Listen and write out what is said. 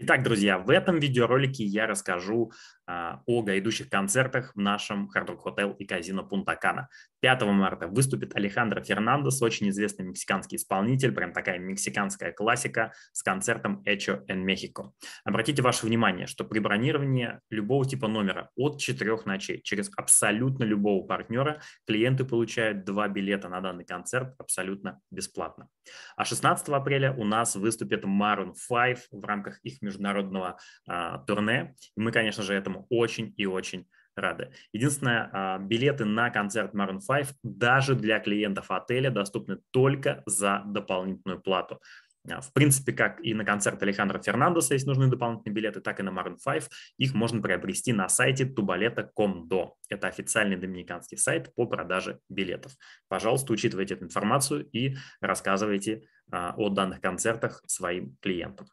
Итак, друзья, в этом видеоролике я расскажу а, о грядущих концертах в нашем Hard Rock Hotel и казино Пунта Кана 5 марта выступит Алехандро Фернандес, очень известный мексиканский исполнитель, прям такая мексиканская классика с концертом Echo en Mexico. Обратите ваше внимание, что при бронировании любого типа номера от 4 ночей через абсолютно любого партнера клиенты получают два билета на данный концерт абсолютно бесплатно. А 16 апреля у нас выступит Maroon 5 в рамках их международного э, турне. И мы, конечно же, этому очень и очень рады. Единственное, а, билеты на концерт Maroon 5 даже для клиентов отеля доступны только за дополнительную плату. А, в принципе, как и на концерт Алехандро Фернандеса, есть нужные дополнительные билеты, так и на Maroon 5, их можно приобрести на сайте tubaleta.com.do. Это официальный доминиканский сайт по продаже билетов. Пожалуйста, учитывайте эту информацию и рассказывайте а, о данных концертах своим клиентам.